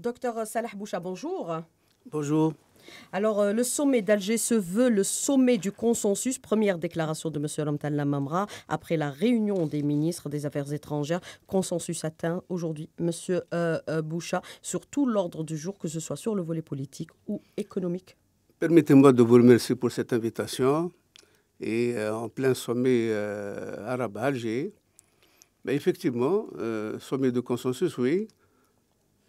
Docteur Salah Boucha, bonjour. Bonjour. Alors, euh, le sommet d'Alger se veut le sommet du consensus. Première déclaration de M. Lamtal Lamamra après la réunion des ministres des Affaires étrangères. Consensus atteint aujourd'hui, M. Euh, euh, Boucha, sur tout l'ordre du jour, que ce soit sur le volet politique ou économique. Permettez-moi de vous remercier pour cette invitation. Et en plein sommet arabe-alger, mais ben, effectivement, sommet de consensus, oui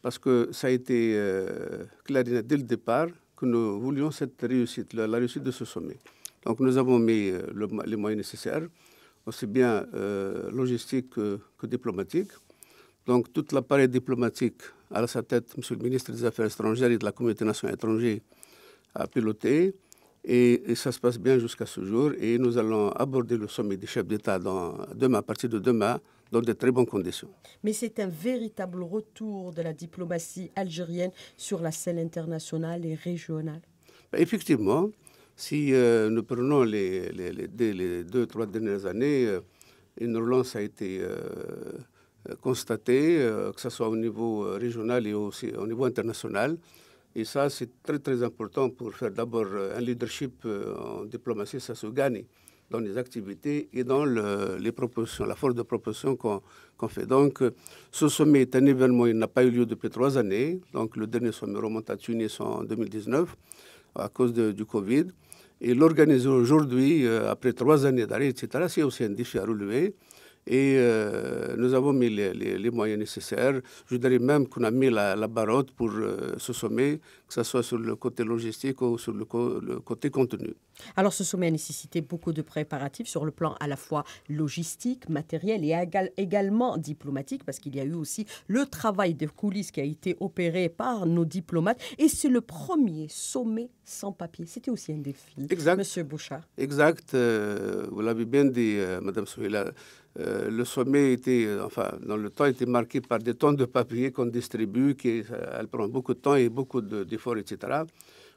parce que ça a été euh, dès le départ que nous voulions cette réussite, la, réussite de ce sommet. Donc nous avons mis euh, les moyens nécessaires, aussi bien euh, logistiques que, diplomatiques. Donc tout l'appareil diplomatique à sa tête, M. le ministre des Affaires étrangères et de la communauté nationale étrangère a piloté. Et, et, ça se passe bien jusqu'à ce jour. Et nous allons aborder le sommet des chefs d'État demain, à partir de demain, dans de très bonnes conditions. Mais c'est un véritable retour de la diplomatie algérienne sur la scène internationale et régionale. Bah, effectivement, si euh, nous prenons les, les, les, deux, trois dernières années, euh, une relance a été euh, constatée, que ce soit au niveau régional et aussi au niveau international. Et ça, c'est très, très important pour faire d'abord un leadership en diplomatie, ça se gagne dans les activités et dans les propositions, la force de proposition qu'on fait. Donc, ce sommet est un événement, il n'a pas eu lieu depuis trois années. Donc, le dernier sommet remonte à Tunis en 2019 à cause du Covid. Et l'organiser aujourd'hui, euh, après trois années d'arrêt, etc., c'est aussi un défi à relever et euh, nous avons mis les, moyens nécessaires. Je dirais même qu'on a mis la, la barotte pour euh, ce sommet, que ce soit sur le côté logistique ou sur le, côté contenu. Alors ce sommet a nécessité beaucoup de préparatifs sur le plan à la fois logistique, matériel et également diplomatique, parce qu'il y a eu aussi le travail de coulisses qui a été opéré par nos diplomates. Et c'est le premier sommet sans papier. C'était aussi un défi. Exact. Monsieur Bouchard. Exact. Euh, vous l'avez bien dit, Madame Souhila. Euh, le sommet était, euh, enfin, dans le temps, était marqué par des tonnes de papier qu'on distribue, qui elle prend beaucoup de temps et beaucoup d'efforts, etc.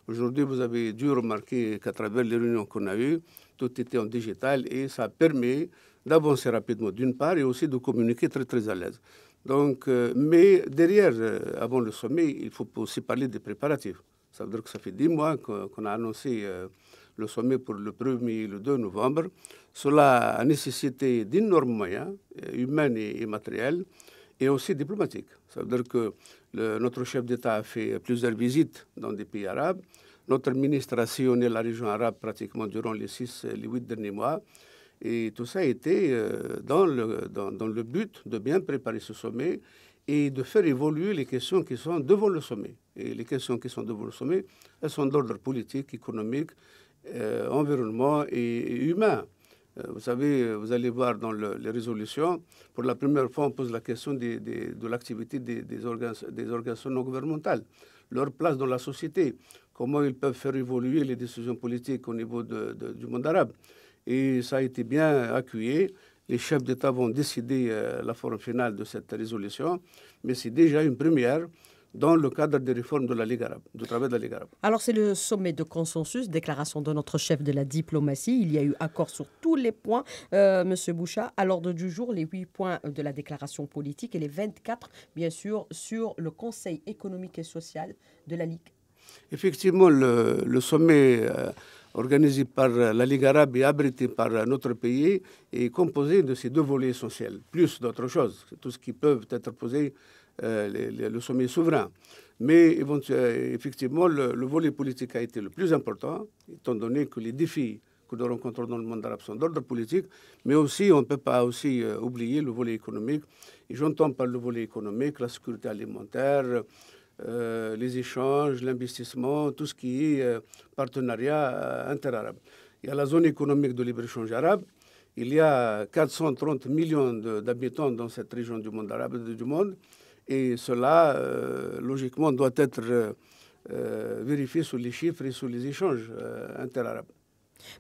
Aujourd'hui, vous avez dû remarquer qu'à travers les réunions qu'on a eues, tout était en digital et ça permet d'avancer rapidement, d'une part, et aussi de communiquer très, très à l'aise. Donc, euh, mais derrière, avant le sommet, il faut aussi parler des préparatifs. Ça veut dire que ça fait dix mois qu'on a annoncé le sommet pour le 1er et le 2 novembre. Cela a nécessité d'énormes moyens, euh, humains et, matériels, et aussi diplomatiques. Ça veut dire que notre chef d'État a fait plusieurs visites dans des pays arabes. Notre ministre a sillonné la région arabe pratiquement durant les six, les 8 derniers mois. Et tout ça a été euh, dans le, dans, dans le but de bien préparer ce sommet et de faire évoluer les questions qui sont devant le sommet. Et les questions qui sont devant le sommet, elles sont d'ordre politique, économique, euh, environnement et, humain. Euh, vous savez, vous allez voir dans les résolutions, pour la première fois, on pose la question de l'activité des, organisations non gouvernementales, leur place dans la société, comment ils peuvent faire évoluer les décisions politiques au niveau du monde arabe. Et ça a été bien accueilli. Les chefs d'État vont décider euh, la forme finale de cette résolution, mais c'est déjà une première dans le cadre des réformes de la Ligue arabe, du travail de la Ligue arabe. Alors c'est le sommet de consensus, déclaration de notre chef de la diplomatie. Il y a eu accord sur tous les points, euh, Monsieur Boucha. À l'ordre du jour, les huit points de la déclaration politique et les 24, bien sûr, sur le Conseil économique et social de la Ligue. Effectivement, le, sommet euh, organisé par la Ligue arabe et abrité par notre pays est composé de ces deux volets sociaux, plus d'autres choses, tout ce qui peut être posé euh, le sommet souverain. Mais euh, effectivement, le, volet politique a été le plus important, étant donné que les défis que nous rencontrons dans le monde arabe sont d'ordre politique, mais aussi on ne peut pas aussi euh, oublier le volet économique. Et j'entends par le volet économique la sécurité alimentaire, les échanges, l'investissement, tout ce qui est partenariat interarabe. Il y a la zone économique de libre-échange arabe. Il y a 430 millions d'habitants dans cette région du monde arabe, du monde. Et cela, euh, logiquement, doit être euh, euh, vérifié sous les chiffres et sous les échanges interarabes.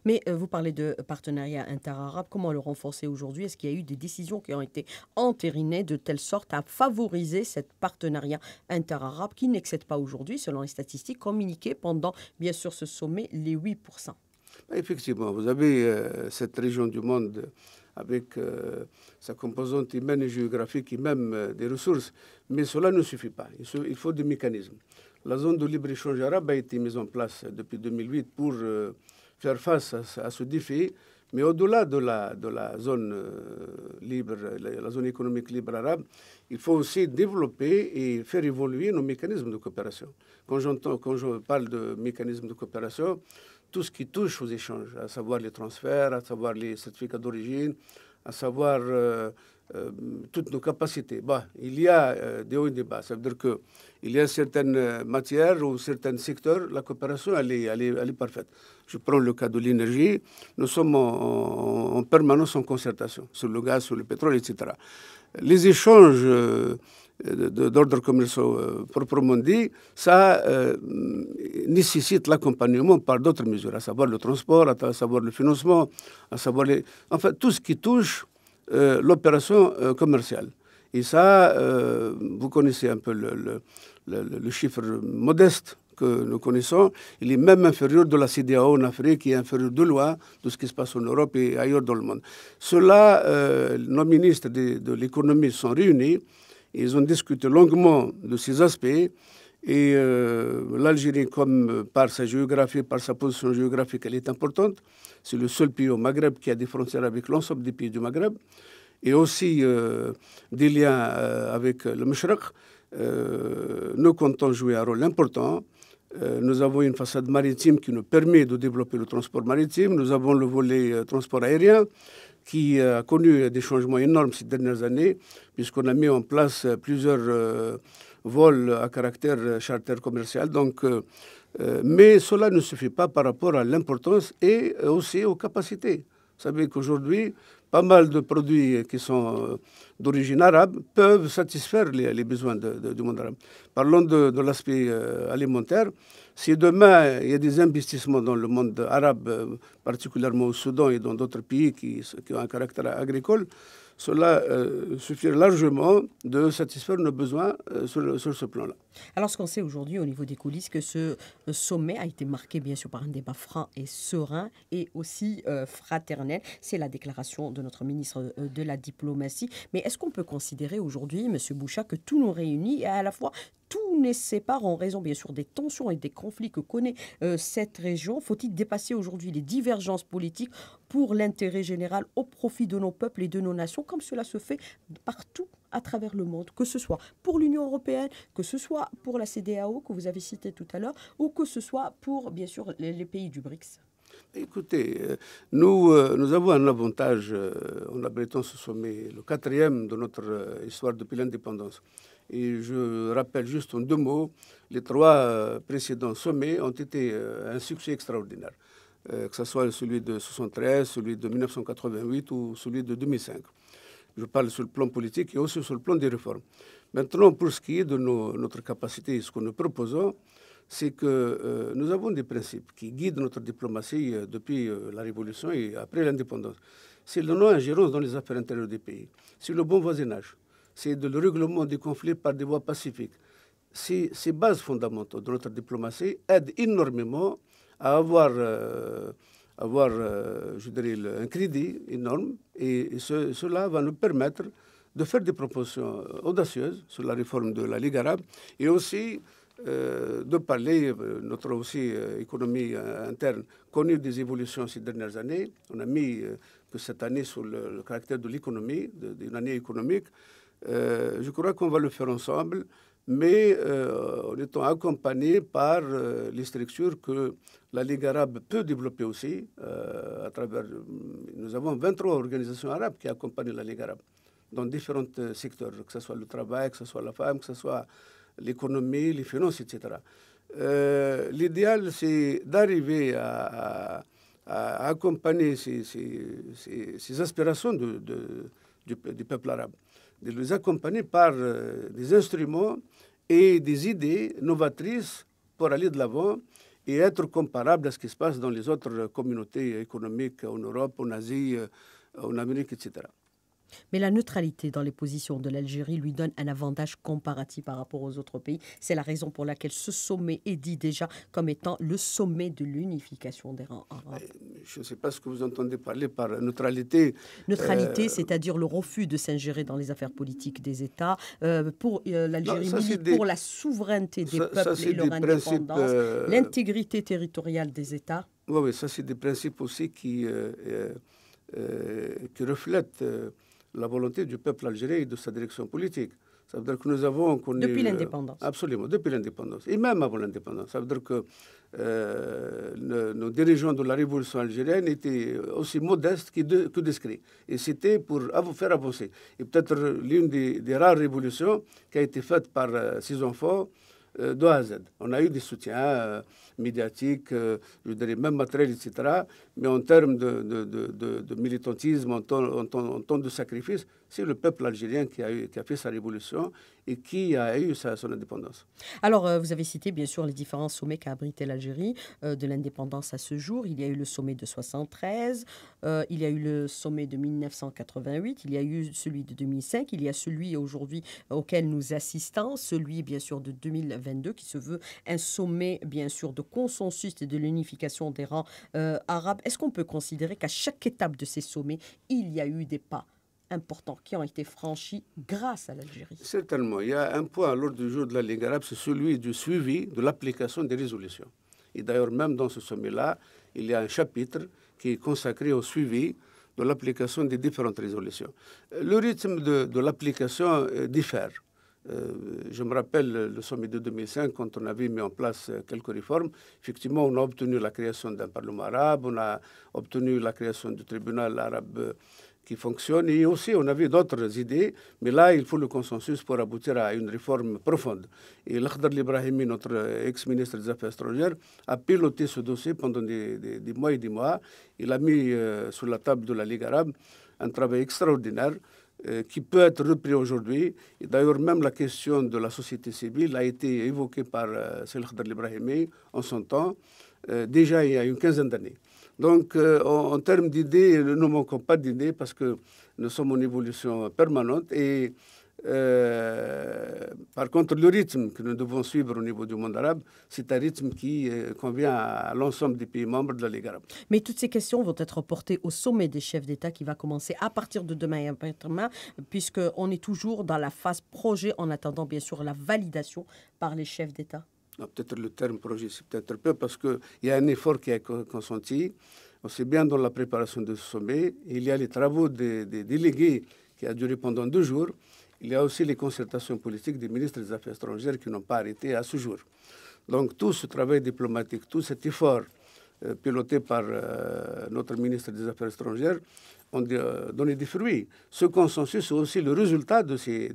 Mais vous parlez de partenariat interarabe. Comment le renforcer aujourd'hui Est-ce qu'il y a eu des décisions qui ont été entérinées de telle sorte à favoriser cet partenariat interarabe qui n'excède pas aujourd'hui, selon les statistiques communiquées pendant, bien sûr, ce sommet, les 8 Effectivement, vous avez cette région du monde avec euh, sa composante humaine et géographique et même euh, des ressources. Mais cela ne suffit pas. Il, faut des mécanismes. La zone de libre-échange arabe a été mise en place depuis 2008 pour euh, faire face à, ce défi. Mais au-delà de la, zone libre, la, zone économique libre arabe, il faut aussi développer et faire évoluer nos mécanismes de coopération. Quand, quand je parle de mécanismes de coopération, tout ce qui touche aux échanges, à savoir les transferts, à savoir les certificats d'origine, à savoir euh, euh, toutes nos capacités. Bah, il y a euh, des hauts et des bas. Ça veut dire que il y a certaines matières ou certains secteurs, la coopération, elle est, parfaite. Je prends le cas de l'énergie. Nous sommes en, permanence en concertation sur le gaz, sur le pétrole, etc. Les échanges d'ordre commercial euh, proprement dit, ça euh, nécessite l'accompagnement par d'autres mesures, à savoir le transport, à savoir le financement, à savoir enfin tout ce qui touche euh, l'opération commerciale. Et ça, vous connaissez un peu le, chiffre modeste que nous connaissons. Il est même inférieur de la CDAO en Afrique et inférieur de loi de ce qui se passe en Europe et ailleurs dans le monde. Cela, nos ministres de l'économie sont réunis ils ont discuté longuement de ces aspects. Et euh, l'Algérie, comme par sa géographie, par sa position géographique, elle est importante. C'est le seul pays au Maghreb qui a des frontières avec l'ensemble des pays du Maghreb. Et aussi euh, des liens euh, avec le Mishraq. nous comptons jouer un rôle important nous avons une façade maritime qui nous permet de développer le transport maritime, nous avons le volet transport aérien, qui euh, a connu des changements énormes ces dernières années, puisqu'on a mis en place euh, plusieurs euh, vols à caractère charter commercial. Donc, mais cela ne suffit pas par rapport à l'importance et aussi aux capacités. Vous savez qu'aujourd'hui, pas mal de produits qui sont d'origine arabe peuvent satisfaire les, besoins du monde arabe. Parlons de, de l'aspect alimentaire. Si demain il y a des investissements dans le monde arabe particulièrement au Soudan et dans d'autres pays qui, qui, ont un caractère agricole, cela euh, largement de satisfaire nos besoins euh, sur, sur, ce plan-là. Alors, ce qu'on sait aujourd'hui au niveau des coulisses, que ce euh, sommet a été marqué bien sûr par un débat franc et serein et aussi euh, fraternel. C'est la déclaration de notre ministre de la Diplomatie. Mais est-ce qu'on peut considérer aujourd'hui, M. Bouchat, que tout nous réunit et à la fois tout nous sépare en raison bien sûr des tensions et des conflits que connaît cette région Faut-il dépasser aujourd'hui les divers divergences politique pour l'intérêt général au profit de nos peuples et de nos nations, comme cela se fait partout à travers le monde, que ce soit pour l'Union européenne, que ce soit pour la CDAO que vous avez cité tout à l'heure, ou que ce soit pour, bien sûr, les, pays du BRICS. Écoutez, euh, nous, euh, nous avons un avantage en euh, abritant ce sommet, le quatrième de notre histoire depuis l'indépendance. Et je rappelle juste en deux mots, les trois précédents sommets ont été un succès extraordinaire. Euh, que ce soit celui de 1973, celui de 1988 ou celui de 2005. Je parle sur le plan politique et aussi sur le plan des réformes. Maintenant, pour ce qui est de notre capacité, ce que nous proposons, c'est que euh, nous avons des principes qui guident notre diplomatie euh, depuis la Révolution et après l'indépendance. C'est le non-ingérence dans les affaires intérieures des pays. C'est le bon voisinage. C'est le règlement des conflits par des voies pacifiques. Ces, ces bases fondamentales de notre diplomatie aident énormément à avoir, euh, avoir euh, un crédit énorme. Et cela va nous permettre de faire des propositions audacieuses sur la réforme de la Ligue arabe et aussi euh, de parler notre aussi économie interne connue des évolutions ces dernières années. On a mis que cette année sur le, le caractère de l'économie, d'une année économique. je crois qu'on va le faire ensemble mais euh, en étant accompagné par euh, les structures que la Ligue arabe peut développer aussi. Euh, à travers, nous avons 23 organisations arabes qui accompagnent la Ligue arabe dans différents secteurs, que ce soit le travail, que ce soit la femme, que ce soit l'économie, les finances, etc. L'idéal, c'est d'arriver à, accompagner ces, aspirations du, peuple arabe, de les accompagner par des instruments et des idées novatrices pour aller de l'avant et être comparables à ce qui se passe dans les autres communautés économiques en Europe, en Asie, euh, en Amérique, etc. Mais la neutralité dans les positions de l'Algérie lui donne un avantage comparatif par rapport aux autres pays. C'est la raison pour laquelle ce sommet est dit déjà comme étant le sommet de l'unification des rangs euh, Je ne sais pas ce que vous entendez parler par neutralité. Neutralité, euh, c'est-à-dire le refus de s'ingérer dans les affaires politiques des États. Euh, pour l'Algérie, pour la souveraineté des peuples et leur indépendance, l'intégrité territoriale des États. Oui, oui ça c'est des principes aussi qui, qui reflètent la volonté du peuple algérien et de sa direction politique. Ça veut dire que nous avons connu... Depuis euh, l'indépendance. Absolument, depuis l'indépendance. Et même avant l'indépendance. Ça veut dire que euh, nos dirigeants de la révolution algérienne étaient aussi modestes que, de, que Et c'était pour faire avancer. Et peut-être l'une des, rares révolutions qui a été faite par euh, ces enfants euh, de à Z. On a eu des soutiens euh, médiatique, je euh, dirais même matériel, etc. Mais en termes de, militantisme, en temps, de sacrifice, c'est le peuple algérien qui a, fait sa révolution et qui a eu son indépendance. Alors, euh, vous avez cité bien sûr les différents sommets qu'a abrité l'Algérie euh, de l'indépendance à ce jour. Il y a eu le sommet de 73, il y a eu le sommet de 1988, il y a eu celui de 2005, il y a celui aujourd'hui auquel nous assistons, celui bien sûr de 2022 qui se veut un sommet bien sûr de consensus et de l'unification des rangs euh, arabes, est-ce qu'on peut considérer qu'à chaque étape de ces sommets, il y a eu des pas importants qui ont été franchis grâce à l'Algérie Certainement. Il y a un point à l'ordre du jour de la Ligue arabe, c'est celui du suivi de l'application des résolutions. Et d'ailleurs, même dans ce sommet-là, il y a un chapitre qui est consacré au suivi de l'application des différentes résolutions. Euh, le rythme de l'application euh, diffère. Euh, je me rappelle le sommet de 2005, quand on avait mis en place euh, quelques réformes. Effectivement, on a obtenu la création d'un Parlement arabe, on a obtenu la création du tribunal arabe euh, qui fonctionne. Et aussi, on avait d'autres idées, mais là, il faut le consensus pour aboutir à une réforme profonde. Et l'Akhdar Ibrahimi, notre ex-ministre des Affaires étrangères, a piloté ce dossier pendant des, mois et des mois. Il a mis sur la table de la Ligue arabe un travail extraordinaire. Euh, qui peut être repris aujourd'hui. Et d'ailleurs, même la question de la société civile a été évoquée par euh, al Ibrahimi en son temps, euh, déjà il y a une quinzaine d'années. Donc, euh, en, termes d'idées, nous ne manquons pas d'idées parce que nous sommes en évolution permanente et euh, par contre, le rythme que nous devons suivre au niveau du monde arabe, c'est un rythme qui euh, convient à, l'ensemble des pays membres de la Ligue arabe. Mais toutes ces questions vont être portées au sommet des chefs d'État qui va commencer à partir de demain et après-demain, puisqu'on est toujours dans la phase projet en attendant bien sûr la validation par les chefs d'État. Peut-être le terme projet, c'est peut-être peu parce qu'il y a un effort qui est consenti, On sait bien dans la préparation de ce sommet, il y a les travaux des, des délégués qui a duré pendant deux jours. Il y a aussi les concertations politiques des ministres des Affaires étrangères qui n'ont pas arrêté à ce jour. Donc tout ce travail diplomatique, tout cet effort euh, piloté par euh, notre ministre des Affaires étrangères ont euh, donné des fruits. Ce consensus est aussi le résultat de ces,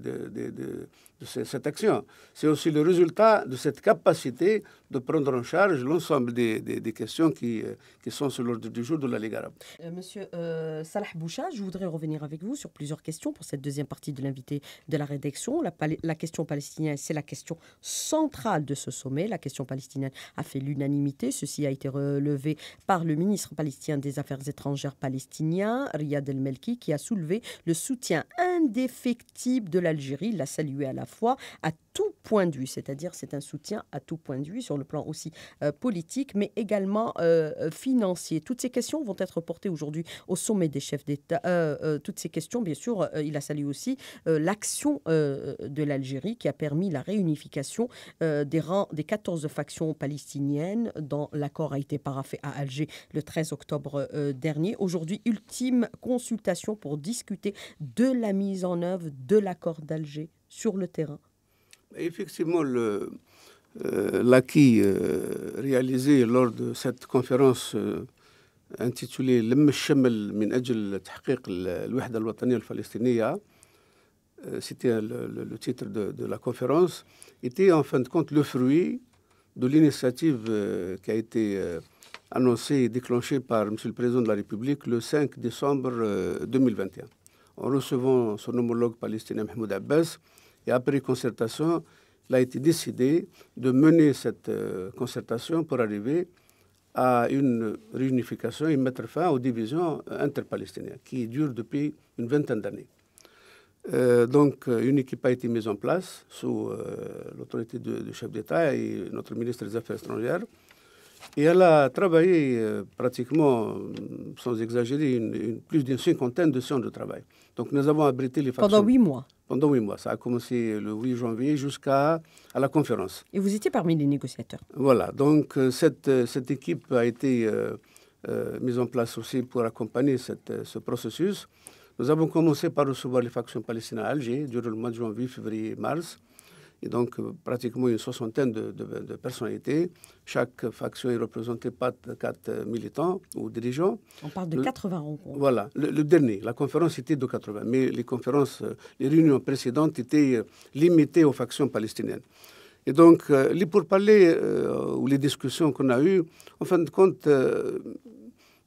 de cette action. C'est aussi le résultat de cette capacité de prendre en charge l'ensemble des, des, questions qui, euh, qui sont sur l'ordre du jour de la Ligue arabe. Euh, monsieur euh, Salah Boucha, je voudrais revenir avec vous sur plusieurs questions pour cette deuxième partie de l'invité de la rédaction. La, la question palestinienne, c'est la question centrale de ce sommet. La question palestinienne a fait l'unanimité. Ceci a été relevé par le ministre palestinien des Affaires étrangères palestinien, Riyad El-Melki, qui a soulevé le soutien indéfectible de l'Algérie. Il l'a salué à la fois, à tout point de vue, c'est-à-dire c'est un soutien à tout point de vue sur le plan aussi euh, politique, mais également euh, euh, financier. Toutes ces questions vont être portées aujourd'hui au sommet des chefs d'État. toutes ces questions, bien sûr, il a salué aussi l'action de l'Algérie qui a permis la réunification des rangs des 14 factions palestiniennes dont l'accord a été paraffé à Alger le 13 octobre dernier. Aujourd'hui, ultime consultation pour discuter de la mise en œuvre de l'accord d'Alger sur le terrain Effectivement, euh, l'acquis euh, réalisé lors de cette conférence euh, intitulée لم Shemel من أجل la réalisation al-Falestinia c'était le, le, titre de, de, la conférence, était en fin de compte le fruit de l'initiative qui a été annoncée et déclenchée par M. le Président de la République le 5 décembre 2021 en recevant son homologue palestinien Mahmoud Abbas, et après concertation, il a été décidé de mener cette euh, concertation pour arriver à une réunification et mettre fin aux divisions euh, interpalestiniennes qui durent depuis une vingtaine d'années. Euh, donc, une équipe a été mise en place sous l'autorité du chef d'État et notre ministre des Affaires étrangères et elle a travaillé euh, pratiquement, euh, sans exagérer, une, plus d'une cinquantaine de séances de travail. Donc nous avons abrité les factions. Pendant huit mois Pendant huit mois. Ça a commencé le 8 janvier jusqu'à à la conférence. Et vous étiez parmi les négociateurs Voilà. Donc euh, cette, cette équipe a été mise en place aussi pour accompagner cette, ce processus. Nous avons commencé par recevoir les factions palestiniennes à Alger durant le mois de janvier, février mars et donc euh, pratiquement une soixantaine de, personnalités. Chaque faction est représentée par quatre militants ou dirigeants. On parle de 80 en rencontres. Voilà, le, dernier, la conférence était de 80, mais les conférences, euh, les réunions précédentes étaient euh, limitées aux factions palestiniennes. Et donc, les pourparlers ou les discussions qu'on a eues, en fin de compte,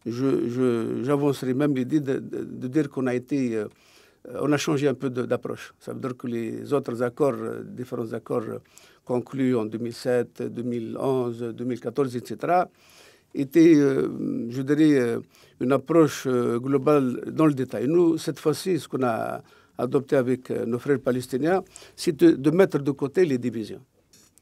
j'avancerai même l'idée de, de, dire qu'on a été euh, on a changé un peu d'approche. Ça veut dire que les autres accords, euh, différents accords euh, conclus en 2007, 2011, 2014, etc., étaient, je dirais, une approche globale dans le détail. Nous, cette fois-ci, ce qu'on a adopté avec nos frères palestiniens, c'est de, mettre de côté les divisions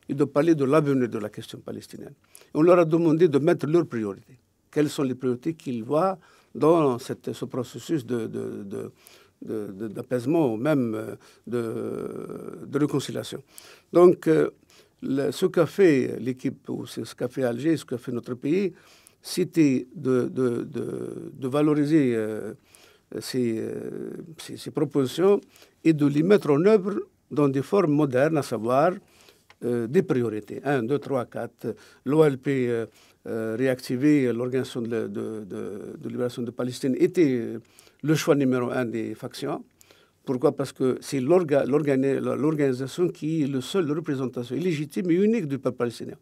et de parler de l'avenir de la question palestinienne. on leur a demandé de mettre leurs priorités. Quelles sont les priorités qu'ils voient dans ce processus de d'apaisement, ou même euh, de, réconciliation. Donc, euh, ce qu'a fait l'équipe, ou ce qu'a fait Alger, ce qu'a fait notre pays, c'était de, valoriser euh, ces, propositions et de les mettre en œuvre dans des formes modernes, à savoir des priorités. 1, 2, 3, 4. L'OLP euh, réactiver l'organisation de, libération de Palestine était le choix numéro un des factions. Pourquoi Parce que c'est l'organisation qui est le seul représentation illégitime et unique du peuple palestinien.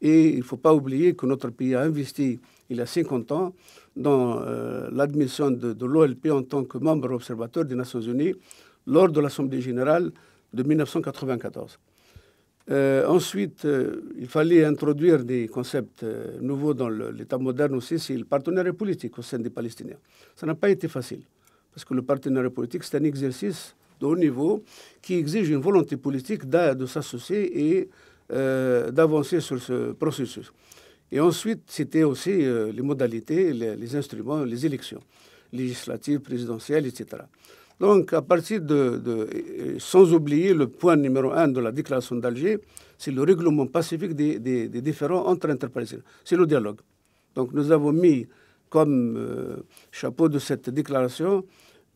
Et il ne faut pas oublier que notre pays a investi il y a 50 ans dans euh, l'admission de l'OLP en tant que membre observateur des Nations Unies lors de l'Assemblée générale de 1994. Euh, ensuite, euh, il fallait introduire des concepts euh, nouveaux dans l'État moderne aussi, c'est le partenariat politique au sein des Palestiniens. Ça n'a pas été facile, parce que le partenariat politique, c'est un exercice de haut niveau qui exige une volonté politique de s'associer et d'avancer sur ce processus. Et ensuite, c'était aussi les modalités, les, instruments, les élections législatives, présidentielles, etc. Donc, à partir de, Sans oublier le point numéro un de la déclaration d'Alger, c'est le règlement pacifique des, différends entre interpalestiniens. C'est le dialogue. Donc, nous avons mis comme euh, chapeau de cette déclaration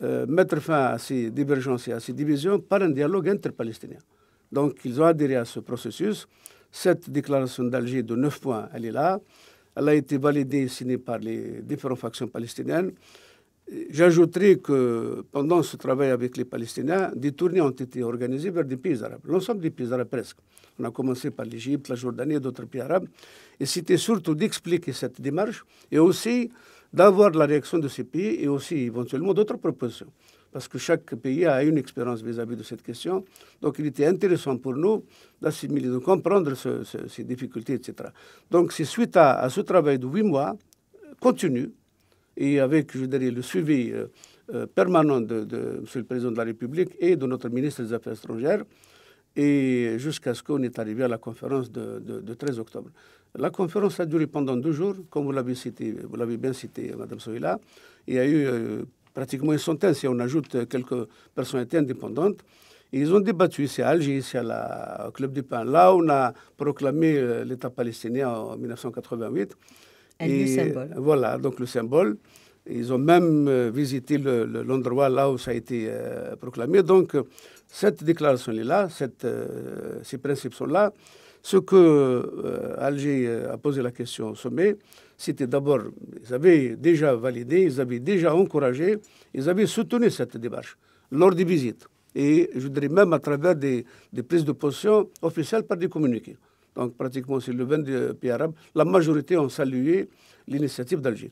euh, mettre fin à ces divergences et à ces divisions par un dialogue interpalestinien. Donc, ils ont adhéré à ce processus. Cette déclaration d'Alger de neuf points, elle est là. Elle a été validée et signée par les différentes factions palestiniennes. J'ajouterai que pendant ce travail avec les Palestiniens, des tournées ont été organisées vers des pays arabes, l'ensemble des pays arabes presque. On a commencé par l'Égypte, la Jordanie et d'autres pays arabes. Et c'était surtout d'expliquer cette démarche et aussi d'avoir la réaction de ces pays et aussi éventuellement d'autres propositions. Parce que chaque pays a une expérience vis-à-vis de cette question. Donc il était intéressant pour nous d'assimiler, de comprendre ces difficultés, etc. Donc c'est suite à, à ce travail de huit mois continu et avec je dirais, le suivi euh, euh, permanent de, de M. le Président de la République et de notre ministre des Affaires étrangères, et jusqu'à ce qu'on est arrivé à la conférence de, 13 octobre. La conférence a duré pendant deux jours, comme vous l'avez cité, vous l'avez bien cité, Madame Souila. Il y a eu euh, pratiquement une centaine, si on ajoute quelques personnalités indépendantes. ils ont débattu ici à Alger, ici à la, au Club du Pain. Là, on a proclamé l'État palestinien en 1988. Voilà, donc le symbole. Ils ont même euh, visité l'endroit là où ça a été euh, proclamé. Donc, cette déclaration est là, euh, ces principes sont là. Ce que Alger a posé la question au sommet, c'était d'abord, ils avaient déjà validé, ils avaient déjà encouragé, ils avaient soutenu cette démarche lors des visites. Et je dirais même à travers des, des prises de position officielles par des communiqués donc pratiquement sur le 20 pays arabes, la majorité ont salué l'initiative d'Alger.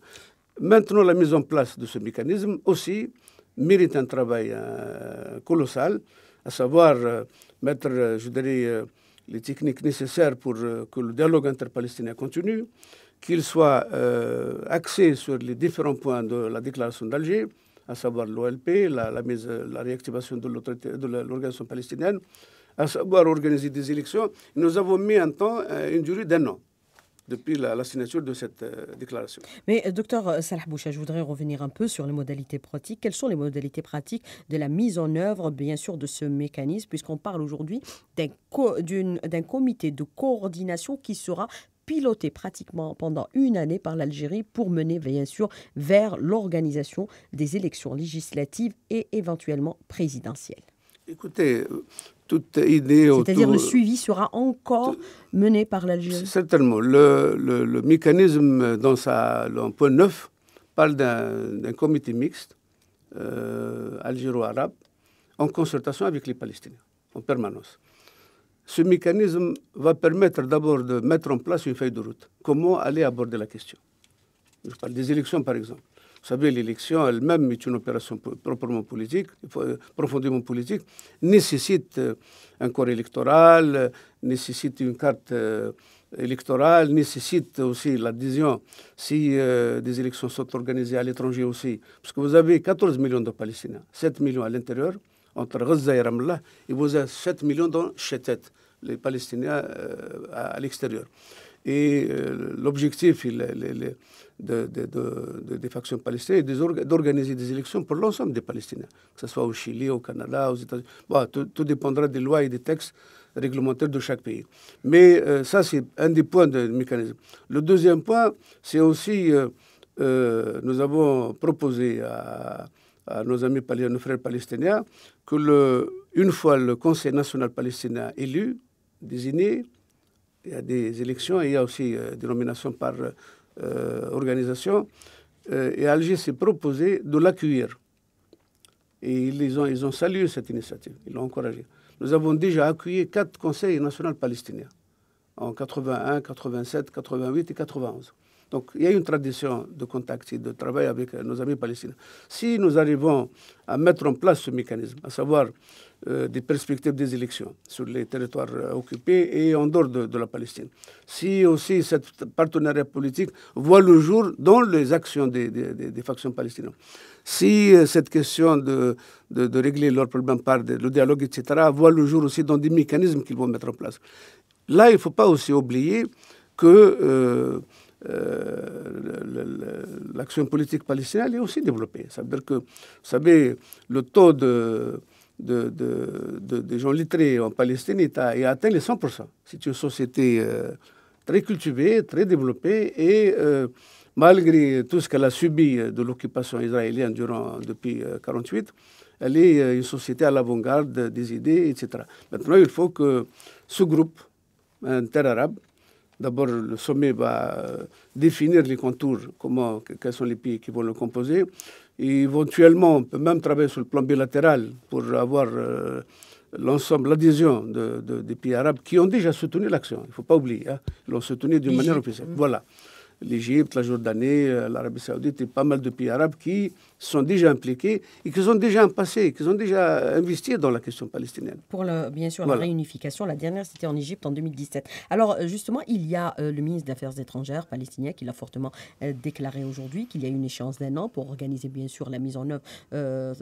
Maintenant, la mise en place de ce mécanisme aussi mérite un travail euh, colossal, à savoir euh, mettre, euh, je dirais, les techniques nécessaires pour que le dialogue interpalestinien continue, qu'il soit axé sur les différents points de la déclaration d'Alger, à savoir l'OLP, la, la, mise, la réactivation de l'organisation palestinienne, à savoir organiser des élections, nous avons mis en temps euh, une durée d'un an depuis la, signature de cette euh, déclaration. Mais euh, docteur Salah Boucha, je voudrais revenir un peu sur les modalités pratiques. Quelles sont les modalités pratiques de la mise en œuvre, bien sûr, de ce mécanisme, puisqu'on parle aujourd'hui d'un comité de coordination qui sera piloté pratiquement pendant une année par l'Algérie pour mener, bien sûr, vers l'organisation des élections législatives et éventuellement présidentielles. Écoutez, c'est-à-dire le suivi sera encore mené par l'Algérie Certainement. Le, mécanisme dans sa, point 9 parle d'un comité mixte euh, algéro-arabe en concertation avec les Palestiniens en permanence. Ce mécanisme va permettre d'abord de mettre en place une feuille de route. Comment aller aborder la question Je parle des élections, par exemple. Vous savez, l'élection elle-même est une opération proprement politique, profondément politique, nécessite euh, un corps électoral, nécessite une carte euh, électorale, nécessite aussi l'adhésion si euh, des élections sont organisées à l'étranger aussi. Parce que vous avez 14 millions de Palestiniens, 7 millions à l'intérieur, entre Gaza et Ramallah, et vous avez 7 millions dans Chetet, les Palestiniens à, l'extérieur. Et il l'objectif, de, des factions palestiniennes et d'organiser des élections pour l'ensemble des Palestiniens, que ce soit au Chili, au Canada, aux États-Unis. Bon, tout, dépendra des lois et des textes réglementaires de chaque pays. Mais euh, ça, c'est un des points du mécanisme. Le deuxième point, c'est aussi, euh, euh, nous avons proposé à, à nos amis, à nos frères palestiniens, que le, une fois le Conseil national palestinien élu, désigné, il y a des élections et il y a aussi des nominations par euh, organisation, euh, et Alger s'est proposé de l'accueillir. Et ils ont, ils ont salué cette initiative, ils l'ont encouragée. Nous avons déjà accueilli quatre conseils nationaux palestiniens en 81, 87, 88 et 91. Donc il y a une tradition de contact et de travail avec euh, nos amis palestiniens. Si nous arrivons à mettre en place ce mécanisme, à savoir euh, des perspectives des élections sur les territoires euh, occupés et en dehors de, la Palestine. Si aussi cette partenariat politique voit le jour dans les actions des, factions palestiniennes. Si cette question de, de régler leurs problèmes par le dialogue, etc., voit le jour aussi dans des mécanismes qu'ils vont mettre en place. Là, il ne faut pas aussi oublier que euh, l'action politique palestinienne est aussi développée. Ça veut dire que, vous savez, le taux de, de, de, gens littérés en Palestine est, atteint les 100%. C'est une société euh, très cultivée, très développée et euh, malgré tout ce qu'elle a subi de l'occupation israélienne durant, depuis 1948, elle est une société à l'avant-garde des idées, etc. Maintenant, il faut que ce groupe, inter arabe, D'abord, le sommet va euh, définir les contours, comment, quels sont les pays qui vont le composer. Et éventuellement, on peut même travailler sur le plan bilatéral pour avoir euh, l'ensemble, l'adhésion des pays arabes qui ont déjà soutenu l'action. Il ne faut pas oublier. Hein. Ils l'ont soutenu d'une manière officielle. Voilà. L'Égypte, la Jordanie, euh, l'Arabie saoudite et pas mal de pays arabes qui sont déjà impliqués et qu'ils ont déjà un passé, qu'ils ont déjà investi dans la question palestinienne. Pour le, bien sûr la réunification, la dernière c'était en Égypte en 2017. Alors euh, justement, il y a euh, le ministre des Affaires étrangères palestinien qui l'a fortement euh, déclaré aujourd'hui qu'il y a une échéance d'un an pour organiser bien sûr la mise en œuvre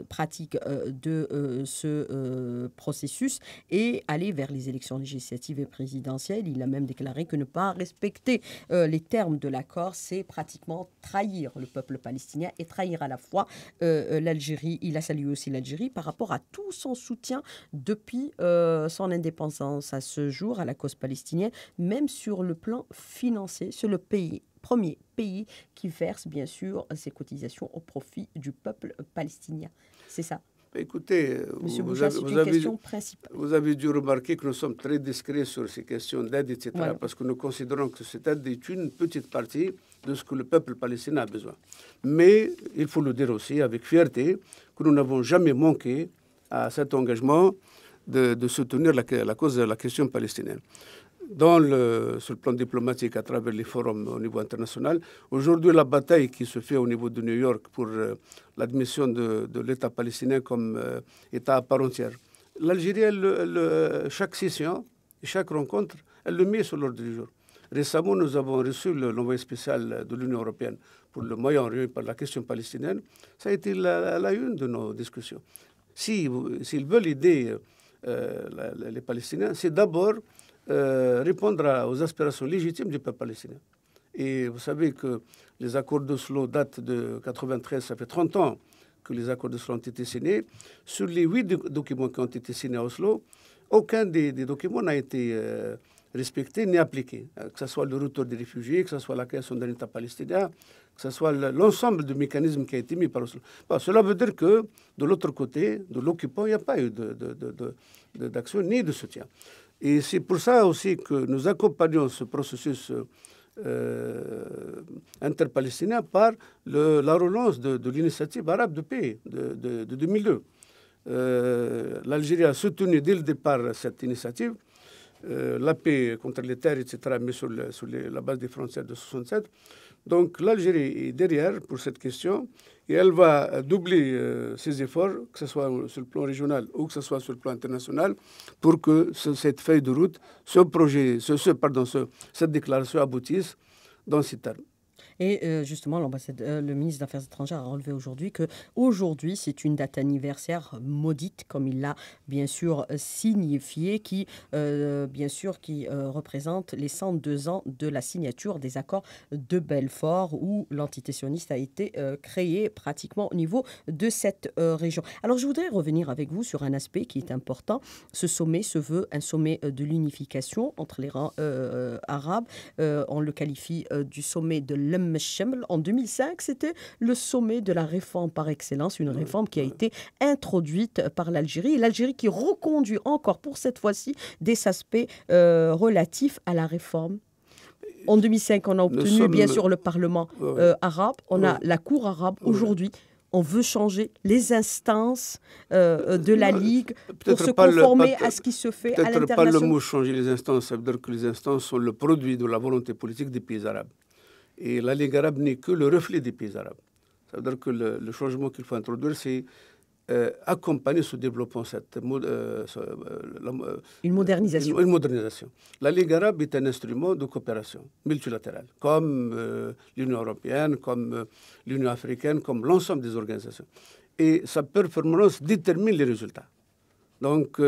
pratique de ce processus et aller vers les élections législatives et présidentielles. Il a même déclaré que ne pas respecter les termes de l'accord, c'est pratiquement trahir le peuple palestinien et trahir à la fois euh, euh, l'Algérie. Il a salué aussi l'Algérie par rapport à tout son soutien depuis euh, son indépendance à ce jour à la cause palestinienne, même sur le plan financier. C'est le pays, premier pays qui verse bien sûr ses cotisations au profit du peuple palestinien. C'est ça. Écoutez, euh, vous, avez, vous, avez, dû remarquer que nous sommes très discrets sur ces questions d'aide, etc., parce que nous considérons que cette aide est une petite partie de ce que le peuple palestinien a besoin. Mais il faut le dire aussi avec fierté que nous n'avons jamais manqué à cet engagement de, soutenir la, cause de la question palestinienne dans sur le plan diplomatique à travers les forums au niveau international. Aujourd'hui, la bataille qui se fait au niveau de New York pour euh, l'admission de, l'État palestinien comme euh, État à part entière. L'Algérie, euh, chaque session, chaque rencontre, elle le met sur l'ordre du jour. Récemment, nous avons reçu l'envoyé spécial de l'Union européenne pour le Moyen-Orient par la question palestinienne. Ça a été la, une de nos discussions. S'ils veulent aider les Palestiniens, c'est d'abord répondra euh, répondre aux aspirations légitimes du peuple palestinien. Et vous savez que les accords d'Oslo datent de 93, ça fait 30 ans que les accords d'Oslo ont été signés. Sur les huit documents qui ont été signés à Oslo, aucun des, documents n'a été euh, respecté ni appliqué, euh, que ce soit le retour des réfugiés, que ce soit la création d'un État palestinien, que ce soit l'ensemble du mécanisme qui a été mis par Oslo. cela veut dire que de l'autre côté, de l'occupant, il n'y a pas eu d'action ni de soutien. Et c'est pour ça aussi que nous accompagnons ce processus euh, interpalestinien par la relance de, l'initiative arabe de paix de, 2002. Euh, L'Algérie a soutenu dès le départ cette initiative, euh, la paix contre les terres, etc., mais sur, la base des frontières de 67. Donc l'Algérie est derrière pour cette question et elle va doubler euh, ses efforts, que ce soit sur le plan régional ou que ce soit sur le plan international, pour que cette feuille de route, ce projet, ce, pardon, cette déclaration aboutisse dans ces termes. Et euh, justement, euh, le ministre des Affaires étrangères a relevé aujourd'hui que aujourd'hui, c'est une date anniversaire maudite, comme il l'a bien sûr signifié, qui euh, bien sûr qui représente les 102 ans de la signature des accords de Belfort, où l'entité sioniste a été créée pratiquement au niveau de cette région. Alors, je voudrais revenir avec vous sur un aspect qui est important. Ce sommet se veut un sommet de l'unification entre les rangs arabes. on le qualifie du sommet de l'Homme en 2005. C'était le sommet de la réforme par excellence, une réforme qui a été introduite par l'Algérie. l'Algérie qui reconduit encore pour cette fois-ci des aspects euh, relatifs à la réforme. En 2005, on a obtenu bien sûr le Parlement euh, arabe, on a la Cour arabe aujourd'hui on veut changer les instances euh, de la Ligue pour se conformer à ce qui se fait à l'international. Peut-être pas le mot changer les instances, ça dire que les instances sont le produit de la volonté politique des pays arabes. Et la Ligue arabe n'est que le reflet des pays arabes. Ça veut dire que le, changement qu'il faut introduire, c'est euh, accompagner ce développement, cette, euh, euh, une, modernisation. La Ligue arabe est un instrument de coopération multilatérale, comme l'Union européenne, comme l'Union africaine, comme l'ensemble des organisations. Et sa performance détermine les résultats. Donc,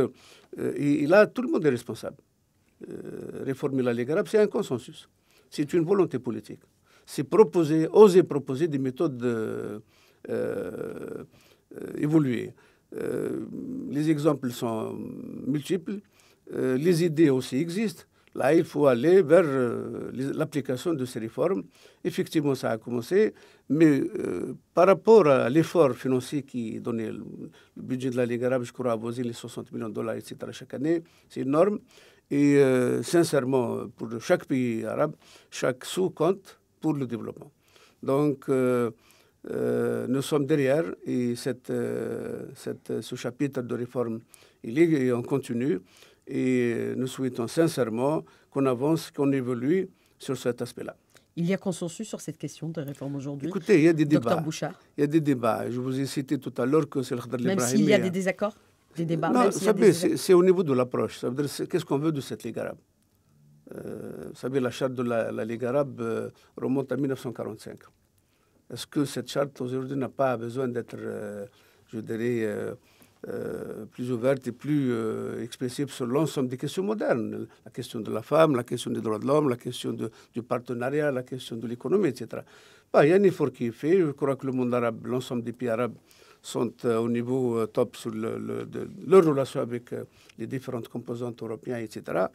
il a tout le monde est responsable. réformer la Ligue arabe, c'est un consensus, c'est une volonté politique c'est proposer, oser proposer des méthodes euh, euh évoluées. Euh, les exemples sont multiples, euh, les idées aussi existent. Là, il faut aller vers l'application de ces réformes. Effectivement, ça a commencé, mais par rapport à l'effort financier qui donnait le budget de la Ligue arabe, je crois, avoisine les 60 millions de dollars, etc., chaque année, c'est énorme. Et sincèrement, pour chaque pays arabe, chaque sous compte pour le développement. Donc, euh, euh, nous sommes derrière et cette, euh, cette, ce chapitre de réforme, il est en on continue. Et nous souhaitons sincèrement qu'on avance, qu'on évolue sur cet aspect-là. Il y a consensus sur cette question de réforme aujourd'hui Écoutez, il y a des débats. Il y a des débats. Je vous ai cité tout à l'heure que c'est le Khadr Même s'il y a des désaccords des débats, Non, c'est au niveau de l'approche. Ça dire qu'est-ce qu'on veut de cette Ligue arabe euh, vous savez, la charte de la, Ligue arabe euh, remonte à 1945. Est-ce que cette charte aujourd'hui n'a pas besoin d'être, euh, je dirais, plus ouverte et plus expressive sur l'ensemble des questions modernes. La question de la femme, la question des droits de l'homme, la question du partenariat, la question de l'économie, etc. Bah, il y a un effort qui est fait. Je crois que le monde arabe, l'ensemble des pays arabes, sont euh, au niveau euh, top sur leur relation avec euh, les différentes composantes européennes, etc.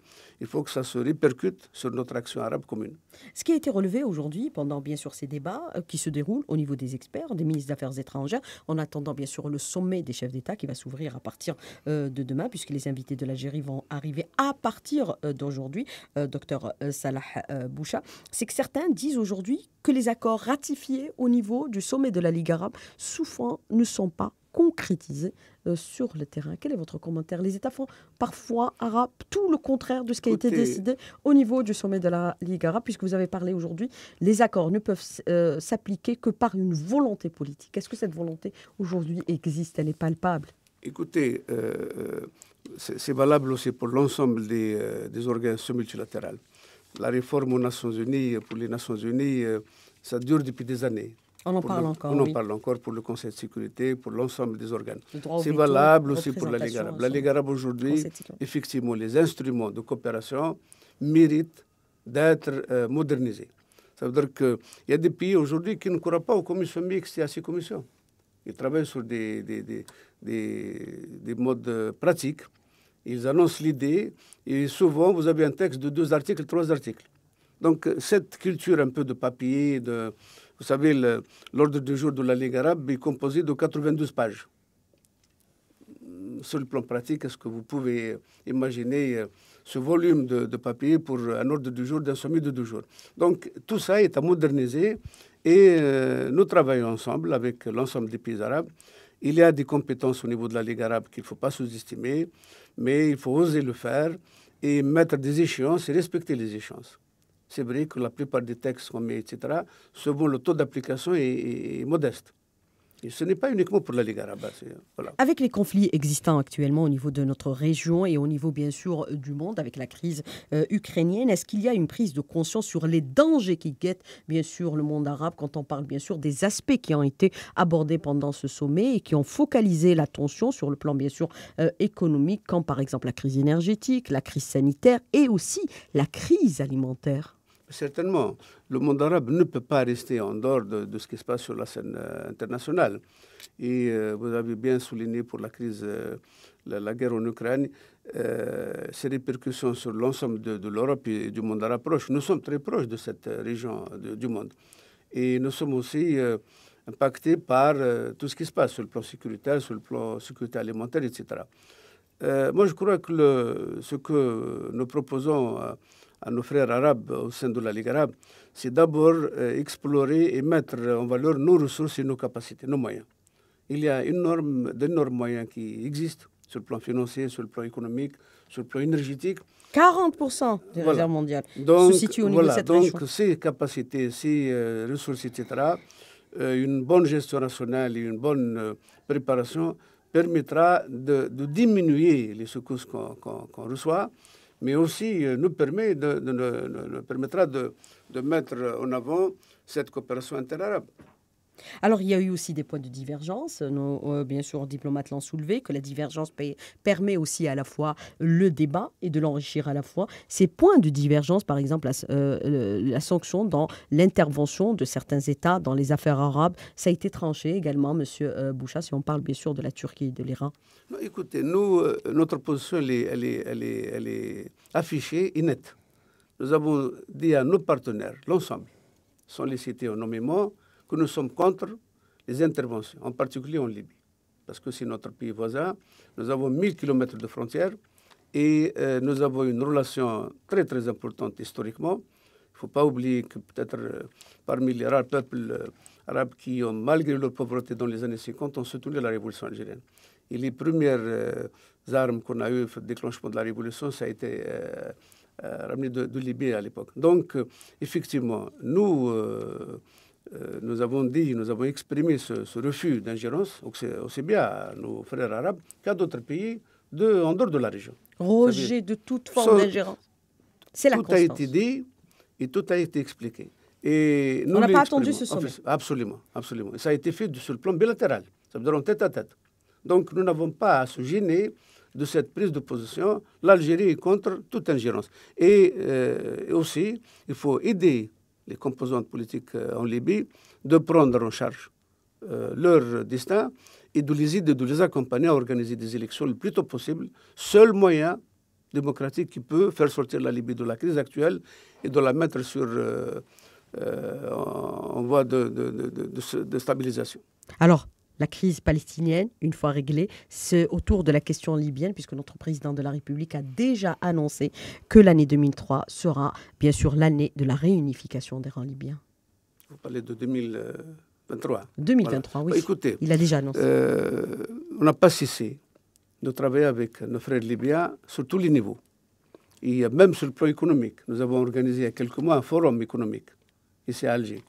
Il faut que ça se répercute sur notre action arabe commune. Ce qui a été relevé aujourd'hui, pendant bien sûr ces débats qui se déroulent au niveau des experts, des ministres d'affaires étrangères, en attendant bien sûr le sommet des chefs d'État qui va s'ouvrir à partir de demain, puisque les invités de l'Algérie vont arriver à partir d'aujourd'hui, docteur Salah Boucha, c'est que certains disent aujourd'hui que les accords ratifiés au niveau du sommet de la Ligue arabe souvent ne sont sont pas concrétisés euh, sur le terrain. Quel est votre commentaire Les États font parfois arabe tout le contraire de ce qui a été décidé au niveau du sommet de la Ligue arabe, puisque vous avez parlé aujourd'hui, les accords ne peuvent euh, s'appliquer que par une volonté politique. Est-ce que cette volonté aujourd'hui existe Elle est palpable Écoutez, euh, c'est valable aussi pour l'ensemble des, des, organismes multilatérales. La réforme aux Nations Unies, pour les Nations Unies, ça dure depuis des années. On en parle encore. On en parle encore pour le Conseil de sécurité, pour l'ensemble des organes. C'est valable aussi pour la Ligue arabe. La Ligue arabe aujourd'hui, effectivement, les instruments de coopération méritent d'être euh, modernisés. Ça veut dire qu'il y a des pays aujourd'hui qui ne courent pas aux commissions mixtes et à ces commissions. Ils travaillent sur des, des modes euh, pratiques. Ils annoncent l'idée et souvent vous avez un texte de deux articles, trois articles. Donc euh, cette culture un peu de papier, de, vous savez, l'ordre du jour de la Ligue arabe est composé de 92 pages. Sur le plan pratique, est-ce que vous pouvez imaginer euh, ce volume de, papier pour un ordre du jour d'un sommet de deux jours Donc tout ça est à moderniser et euh, nous travaillons ensemble avec l'ensemble des pays arabes. Il y a des compétences au niveau de la Ligue arabe qu'il ne faut pas sous-estimer, mais il faut oser le faire et mettre des échéances et respecter les échéances. C'est vrai que la plupart des textes qu'on met, etc., selon le taux d'application est, modeste. Et ce n'est pas uniquement pour la Ligue arabe. Hein, avec les conflits existants actuellement au niveau de notre région et au niveau, bien sûr, du monde, avec la crise euh, ukrainienne, est-ce qu'il y a une prise de conscience sur les dangers qui guettent, bien sûr, le monde arabe quand on parle, bien sûr, des aspects qui ont été abordés pendant ce sommet et qui ont focalisé l'attention sur le plan, bien sûr, euh, économique, comme par exemple la crise énergétique, la crise sanitaire et aussi la crise alimentaire certainement, le monde arabe ne peut pas rester en dehors de, ce qui se passe sur la scène euh, internationale. Et euh, vous avez bien souligné pour la crise, euh, la, guerre en Ukraine, ses répercussions sur l'ensemble de, l'Europe et du monde arabe proche. Nous sommes très proches de cette région du monde. Et nous sommes aussi impactés par tout ce qui se passe sur le plan sécuritaire, sur le plan sécurité alimentaire, etc. moi, je crois que ce que nous proposons à nos frères arabes au sein de la Ligue arabe, c'est d'abord euh, explorer et mettre en valeur nos ressources et nos capacités, nos moyens. Il y a d'énormes moyens qui existent sur le plan financier, sur le plan économique, sur le plan énergétique. 40% des réserves mondiales donc, se situent au niveau de cette donc ces capacités, ces euh, ressources, etc., euh, une bonne gestion rationnelle et une bonne préparation permettra de, diminuer les secousses qu'on reçoit, mais aussi euh, nous, permet permettra de, mettre en avant cette coopération interarabe. Alors, il y a eu aussi des points de divergence. Euh, euh, bien sûr, diplomates l'ont soulevé, que la divergence permet aussi à la fois le débat et de l'enrichir à la fois. Ces points de divergence, par exemple, la, euh, sanction dans l'intervention de certains États dans les affaires arabes, ça a été tranché également, Monsieur Boucha, si on parle bien sûr de la Turquie et de l'Iran. Écoutez, nous, notre position, elle est, affichée et nette. Nous avons dit à nos partenaires, l'ensemble, sans les citer nommément, que nous sommes contre les interventions, en particulier en Libye. Parce que c'est notre pays voisin, nous avons 1000 km de frontières et euh, nous avons une relation très très importante historiquement. Il ne faut pas oublier que peut-être euh, parmi les rares peuples euh, arabes qui ont, malgré leur pauvreté dans les années 50, ont soutenu la révolution algérienne. Et les premières armes qu'on a eues le déclenchement de la révolution, ça a été ramené de, Libye à l'époque. Donc, effectivement, nous euh, nous avons dit, nous avons exprimé ce, refus d'ingérence, aussi, bien à nos frères arabes qu'à d'autres pays de, en dehors de la région. Rejet de toute forme d'ingérence. C'est la Tout a été dit et tout a été expliqué. Et On n'a pas attendu ce sommet. Absolument, absolument. Et ça a été fait sur le plan bilatéral, ça veut dire en tête à tête. Donc nous n'avons pas à se gêner de cette prise de position. L'Algérie est contre toute ingérence. Et, euh, aussi, il faut aider les composantes politiques euh, en Libye, de prendre en charge euh, leur destin et de les de les accompagner à organiser des élections le plus tôt possible, seul moyen démocratique qui peut faire sortir la Libye de la crise actuelle et de la mettre sur, euh, en, voie de, de stabilisation. Alors, la crise palestinienne, une fois réglée, c'est autour de la question libyenne, puisque notre président de la République a déjà annoncé que l'année 2003 sera bien sûr l'année de la réunification des rangs libyens. Vous parlez de 2023. 2023, oui. écoutez, il a déjà annoncé. Euh, on n'a pas cessé de travailler avec nos frères libyens sur tous les niveaux. Et même sur le plan économique, nous avons organisé il y a quelques mois un forum économique ici à Alger.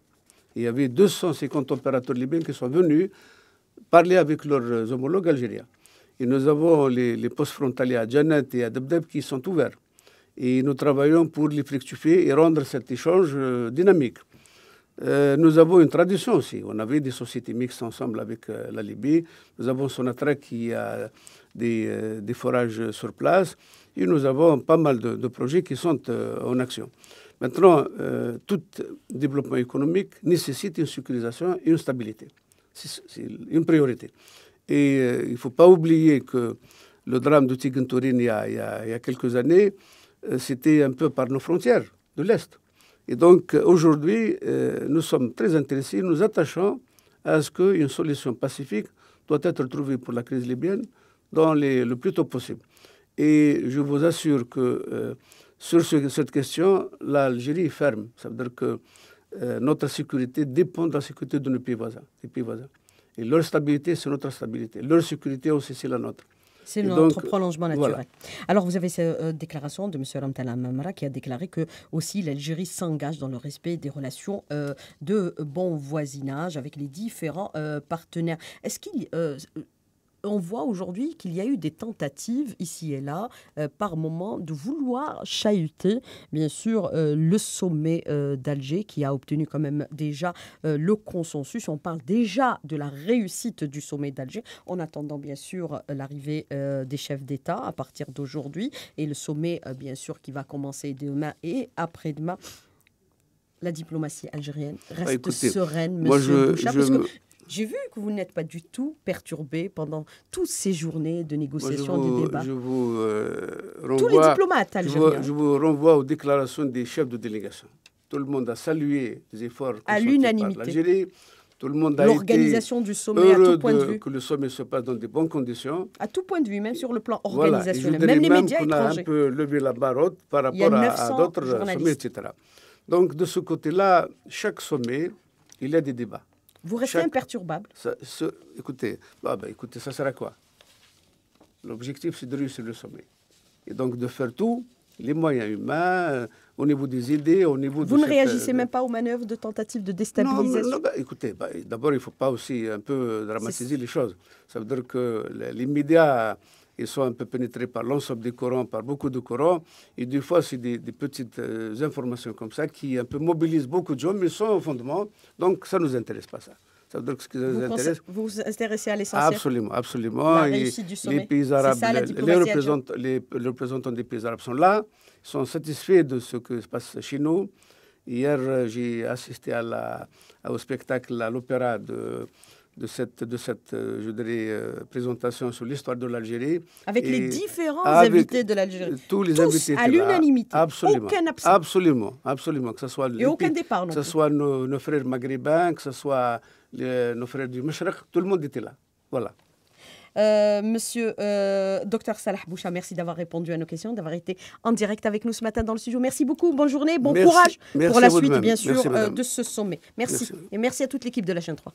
Il y avait 250 opérateurs libyens qui sont venus parler avec leurs homologues algériens. Et nous avons les, postes frontaliers à Janet et à Debdeb qui sont ouverts. Et nous travaillons pour les fructifier et rendre cet échange euh, dynamique. Euh, nous avons une tradition aussi. On avait des sociétés mixtes ensemble avec euh, la Libye. Nous avons Sonatra qui a des, forages sur place. Et nous avons pas mal de projets qui sont en action. Maintenant, tout développement économique nécessite une sécurisation et une stabilité. C'est une priorité. Et euh, il ne faut pas oublier que le drame de Tigantourine, il, il, y a quelques années, euh, c'était un peu par nos frontières de l'Est. Et donc euh, aujourd'hui, nous sommes très intéressés, nous attachons à ce qu'une solution pacifique doit être trouvée pour la crise libyenne dans les, le plus tôt possible. Et je vous assure que sur cette question, l'Algérie est ferme. Ça veut dire que euh, notre sécurité dépend de la sécurité de nos pays voisins, des pays voisins. Et leur stabilité, c'est notre stabilité. Leur sécurité aussi, c'est la nôtre. C'est notre prolongement naturel. Alors, vous avez cette euh, déclaration de M. Ramtala Mamara qui a déclaré que aussi l'Algérie s'engage dans le respect des relations euh, de bon voisinage avec les différents partenaires. Est-ce qu'il on voit aujourd'hui qu'il y a eu des tentatives ici et là, euh, par moment, de vouloir chahuter, bien sûr, euh, le sommet euh, d'Alger qui a obtenu quand même déjà le consensus. On parle déjà de la réussite du sommet d'Alger, en attendant bien sûr l'arrivée des chefs d'État à partir d'aujourd'hui et le sommet, bien sûr, qui va commencer demain et après-demain la diplomatie algérienne reste bah, sereine, monsieur je, Bouchard, j'ai vu que vous n'êtes pas du tout perturbé pendant toutes ces journées de négociations, de débats. Je vous, renvoie, euh, Tous les diplomates algériens. Je vous, renvoie aux déclarations des chefs de délégation. Tout le monde a salué les efforts à l'unanimité. Tout le monde a L'organisation du sommet, à tout point de, vue. Que le sommet se passe dans de bonnes conditions. À tout point de vue, même sur le plan organisationnel, même les médias étrangers. On a un peu levé la barre haute par rapport à, à d'autres sommets, etc. Donc, de ce côté-là, chaque sommet, il y a des débats. Vous restez imperturbable. écoutez, bah, bah, écoutez, ça sert à quoi L'objectif, c'est de réussir le sommet. Et donc de faire tout, les moyens humains, euh, au niveau des idées, au niveau Vous ne réagissez euh, même pas aux manœuvres de tentative de déstabilisation Non, non bah, écoutez, bah, d'abord, il ne faut pas aussi un peu euh, dramatiser les choses. Ça veut dire que les médias ils sont un peu pénétrés par l'ensemble du Coran, par beaucoup de Coran. Et des fois, c'est des, petites euh, informations comme ça qui un peu mobilisent beaucoup de gens, mais sans fondement. Donc, ça ne nous intéresse pas, ça. Ça veut dire que vous Vous intéressez à l'essentiel Absolument, absolument. Les pays arabes, les, représentants, les, représentants des pays arabes sont là, sont satisfaits de ce que se passe chez nous. Hier, j'ai assisté à la, au spectacle à l'opéra de de cette, de cette euh, je dirais, euh, présentation sur l'histoire de l'Algérie. Avec les différents invités de l'Algérie. Euh, tous les invités. À l'unanimité. Absolument. Aucun absent. Absolument, absolument. Que ce soit, et aucun départ, non que ce soit nos, frères maghrébins, que ce soit nos frères du Mashrek tout le monde était là. Voilà. monsieur, euh, docteur Salah Boucha, merci d'avoir répondu à nos questions, d'avoir été en direct avec nous ce matin dans le studio. Merci beaucoup, bonne journée, bon courage pour la suite, bien sûr, de ce sommet. merci. Et merci à toute l'équipe de la chaîne 3.